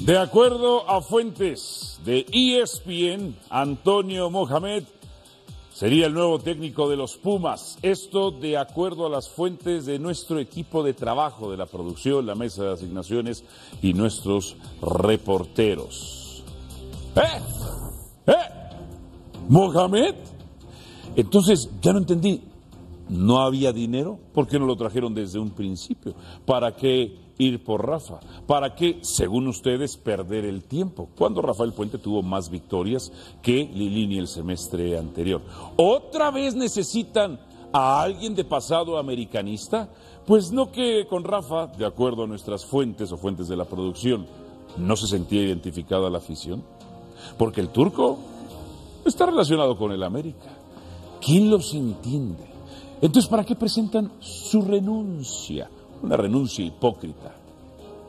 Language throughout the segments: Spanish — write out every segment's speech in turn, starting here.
De acuerdo a fuentes de ESPN, Antonio Mohamed sería el nuevo técnico de los Pumas. Esto de acuerdo a las fuentes de nuestro equipo de trabajo, de la producción, la mesa de asignaciones y nuestros reporteros. ¿Eh? ¿Eh? ¿Mohamed? Entonces, ya no entendí. No había dinero, ¿por qué no lo trajeron desde un principio? ¿Para qué ir por Rafa? ¿Para qué, según ustedes, perder el tiempo? Cuando Rafael Puente tuvo más victorias que Lilini el semestre anterior. ¿Otra vez necesitan a alguien de pasado americanista? Pues no que con Rafa, de acuerdo a nuestras fuentes o fuentes de la producción, no se sentía identificada la afición. Porque el turco está relacionado con el América. ¿Quién los entiende? Entonces, ¿para qué presentan su renuncia? Una renuncia hipócrita.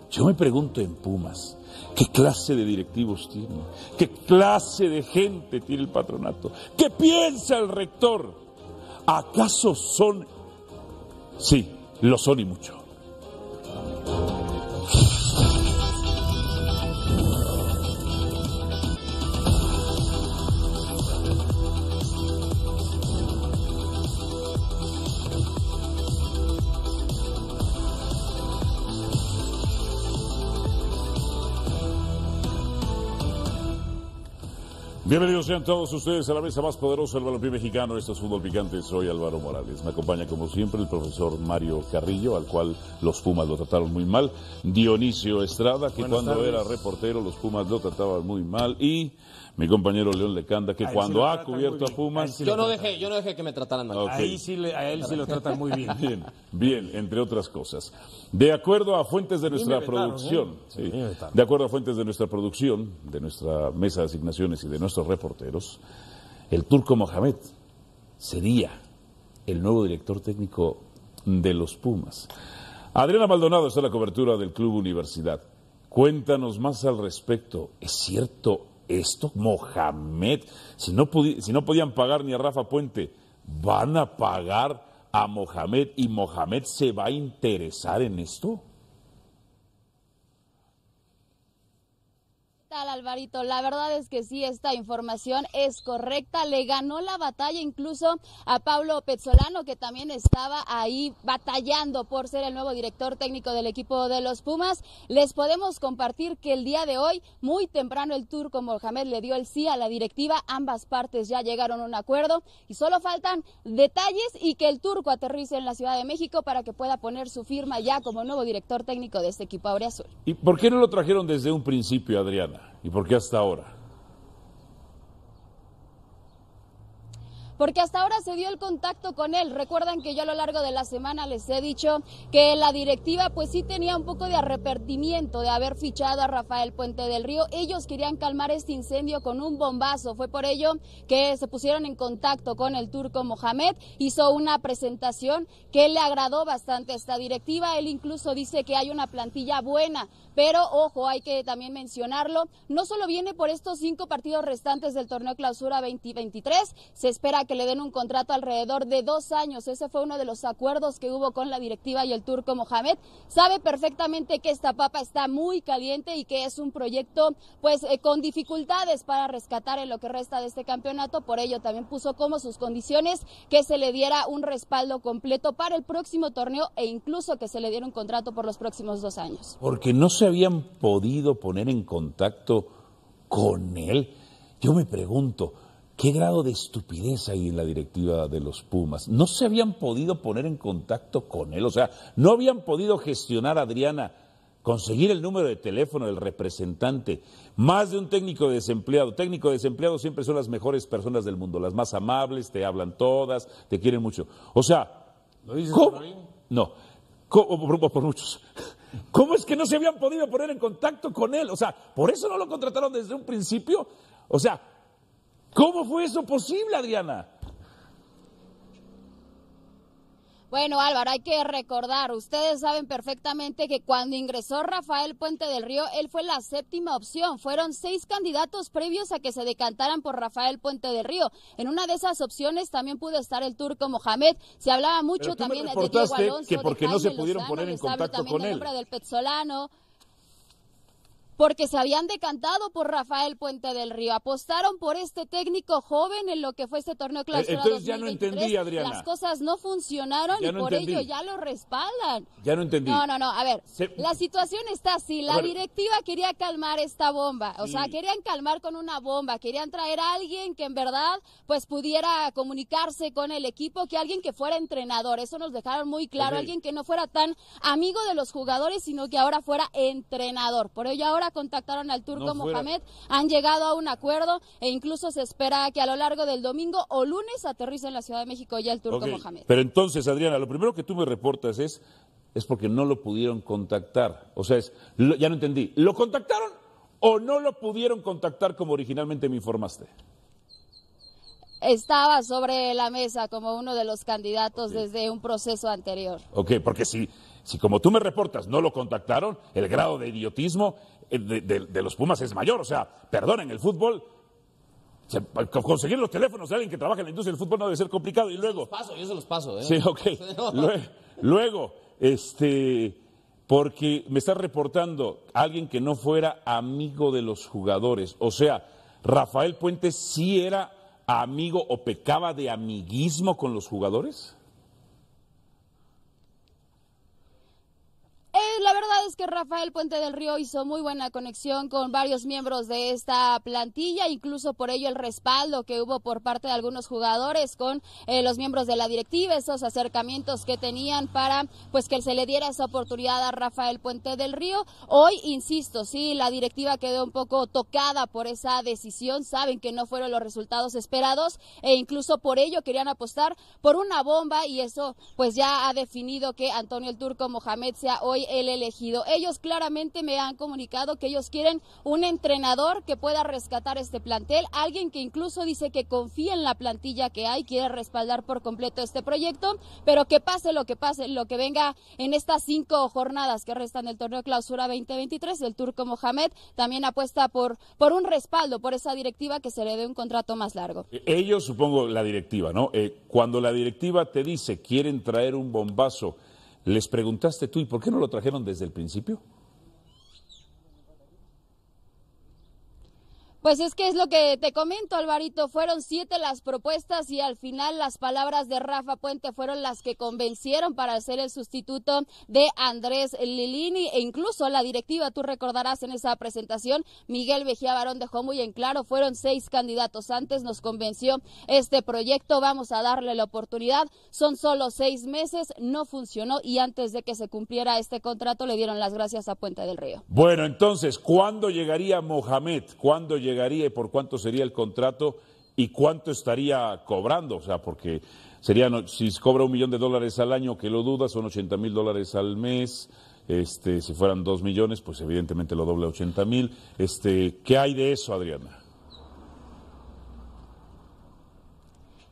Yo me pregunto en Pumas, ¿qué clase de directivos tiene? ¿Qué clase de gente tiene el patronato? ¿Qué piensa el rector? ¿Acaso son? Sí, lo son y mucho. Bienvenidos sean todos ustedes a la mesa más poderosa del balompié mexicano. Esto es Fútbol Picante. Soy Álvaro Morales. Me acompaña, como siempre, el profesor Mario Carrillo, al cual los Pumas lo trataron muy mal. Dionisio Estrada, que cuando era reportero, los Pumas lo trataban muy mal. Y mi compañero León Lecanda, que cuando ha cubierto a Pumas. yo, no dejé, yo no dejé que me trataran mal. Ahí sí a él sí lo tratan muy bien. bien. Bien, entre otras cosas. De acuerdo a fuentes de nuestra ¿eh? producción, de acuerdo a fuentes de nuestra producción, de nuestra mesa de asignaciones y de nuestra reporteros, el turco Mohamed sería el nuevo director técnico de los Pumas. Adriana Maldonado está la cobertura del Club Universidad. Cuéntanos más al respecto. ¿Es cierto esto, Mohamed? Si no, si no podían pagar ni a Rafa Puente, ¿van a pagar a Mohamed y Mohamed se va a interesar en esto? tal, Alvarito? La verdad es que sí, esta información es correcta. Le ganó la batalla incluso a Pablo Pezzolano, que también estaba ahí batallando por ser el nuevo director técnico del equipo de los Pumas. Les podemos compartir que el día de hoy, muy temprano, el turco Mohamed le dio el sí a la directiva. Ambas partes ya llegaron a un acuerdo y solo faltan detalles y que el turco aterrice en la Ciudad de México para que pueda poner su firma ya como nuevo director técnico de este equipo Aurea ¿Y por qué no lo trajeron desde un principio, Adriana? ¿Y por qué hasta ahora? porque hasta ahora se dio el contacto con él. Recuerdan que yo a lo largo de la semana les he dicho que la directiva pues sí tenía un poco de arrepentimiento de haber fichado a Rafael Puente del Río. Ellos querían calmar este incendio con un bombazo. Fue por ello que se pusieron en contacto con el turco Mohamed. Hizo una presentación que le agradó bastante esta directiva. Él incluso dice que hay una plantilla buena, pero ojo, hay que también mencionarlo. No solo viene por estos cinco partidos restantes del torneo clausura 2023, se espera que que le den un contrato alrededor de dos años. Ese fue uno de los acuerdos que hubo con la directiva y el turco Mohamed. Sabe perfectamente que esta papa está muy caliente y que es un proyecto pues eh, con dificultades para rescatar en lo que resta de este campeonato. Por ello también puso como sus condiciones que se le diera un respaldo completo para el próximo torneo e incluso que se le diera un contrato por los próximos dos años. Porque no se habían podido poner en contacto con él. Yo me pregunto, qué grado de estupidez hay en la directiva de los Pumas. No se habían podido poner en contacto con él, o sea, no habían podido gestionar Adriana, conseguir el número de teléfono del representante. Más de un técnico desempleado. Técnico desempleado siempre son las mejores personas del mundo, las más amables, te hablan todas, te quieren mucho. O sea, ¿lo dices ¿cómo? no, por muchos. ¿Cómo es que no se habían podido poner en contacto con él? O sea, por eso no lo contrataron desde un principio. O sea, ¿Cómo fue eso posible, Adriana? Bueno, Álvaro, hay que recordar, ustedes saben perfectamente que cuando ingresó Rafael Puente del Río, él fue la séptima opción. Fueron seis candidatos previos a que se decantaran por Rafael Puente del Río. En una de esas opciones también pudo estar el turco Mohamed. Se hablaba mucho también de Diego Alonso, que porque no se pudieron poner en contacto con él. Del porque se habían decantado por Rafael Puente del Río. Apostaron por este técnico joven en lo que fue este torneo eh, clausura Entonces ya no entendí, Adriana. Las cosas no funcionaron y por ello ya lo respaldan. Ya no entendí. No, no, no. A ver, la situación está así. La directiva quería calmar esta bomba. O sea, querían calmar con una bomba. Querían traer a alguien que en verdad pues pudiera comunicarse con el equipo, que alguien que fuera entrenador. Eso nos dejaron muy claro. Alguien que no fuera tan amigo de los jugadores, sino que ahora fuera entrenador. Por ello ahora contactaron al turco Mohamed, han llegado a un acuerdo e incluso se espera que a lo largo del domingo o lunes aterrice en la Ciudad de México ya el turco Mohamed. Pero entonces, Adriana, lo primero que tú me reportas es, es porque no lo pudieron contactar. O sea, es, ya no entendí. ¿Lo contactaron o no lo pudieron contactar como originalmente me informaste? estaba sobre la mesa como uno de los candidatos desde un proceso anterior. Ok, porque si como tú me reportas no lo contactaron, el grado de idiotismo de, los Pumas es mayor. O sea, perdonen, el fútbol conseguir los teléfonos de alguien que trabaja en la industria del fútbol no debe ser complicado. Y luego. Yo se los paso, yo se los paso. ¿eh? Sí, ok. Luego, luego, este, porque me está reportando alguien que no fuera amigo de los jugadores. O sea, Rafael Puente sí era amigo o pecaba de amiguismo con los jugadores. la verdad es que Rafael Puente del Río hizo muy buena conexión con varios miembros de esta plantilla, incluso por ello el respaldo que hubo por parte de algunos jugadores con eh, los miembros de la directiva, esos acercamientos que tenían para pues que se le diera esa oportunidad a Rafael Puente del Río. Hoy, insisto, sí, la directiva quedó un poco tocada por esa decisión, saben que no fueron los resultados esperados e incluso por ello querían apostar por una bomba y eso pues ya ha definido que Antonio el Turco Mohamed sea hoy el elegido. Ellos claramente me han comunicado que ellos quieren un entrenador que pueda rescatar este plantel, alguien que incluso dice que confía en la plantilla que hay, quiere respaldar por completo este proyecto, pero que pase lo que pase, lo que venga en estas cinco jornadas que restan del torneo clausura 2023, el turco Mohamed también apuesta por, por un respaldo, por esa directiva que se le dé un contrato más largo. E-, ellos, supongo, la directiva, ¿no? Eh, cuando la directiva te dice quieren traer un bombazo ¿Les preguntaste tú y por qué no lo trajeron desde el principio? Pues es que es lo que te comento, Alvarito. Fueron siete las propuestas y al final las palabras de Rafa Puente fueron las que convencieron para ser el sustituto de Andrés Lilini e incluso la directiva, tú recordarás en esa presentación, Miguel Vejía Barón dejó muy en claro, fueron seis candidatos antes, nos convenció este proyecto, vamos a darle la oportunidad, son solo seis meses, no funcionó y antes de que se cumpliera este contrato le dieron las gracias a Puente del Río. Bueno, entonces, ¿cuándo llegaría Mohamed? ¿Cuándo llegaría? llegaría y por cuánto sería el contrato y cuánto estaría cobrando, o sea, porque serían, si cobra un millón de dólares al año, que lo duda, son 80 mil dólares al mes, este, si fueran dos millones, pues evidentemente lo doble a 80 mil. Este, ¿Qué hay de eso, Adriana?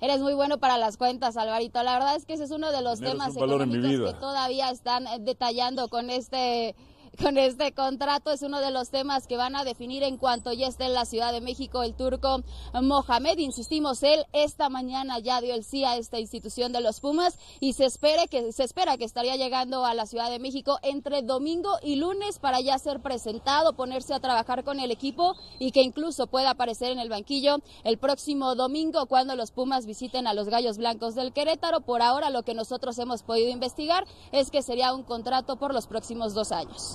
Eres muy bueno para las cuentas, Alvarito. La verdad es que ese es uno de los temas que todavía están eh, detallando con este con este contrato. Es uno de los temas que van a definir en cuanto ya esté en la Ciudad de México el turco Mohamed. Insistimos, él esta mañana ya dio el sí a esta institución de los Pumas y se, espere que, se espera que estaría llegando a la Ciudad de México entre domingo y lunes para ya ser presentado, ponerse a trabajar con el equipo y que incluso pueda aparecer en el banquillo el próximo domingo cuando los Pumas visiten a los Gallos Blancos del Querétaro. Por ahora lo que nosotros hemos podido investigar es que sería un contrato por los próximos dos años.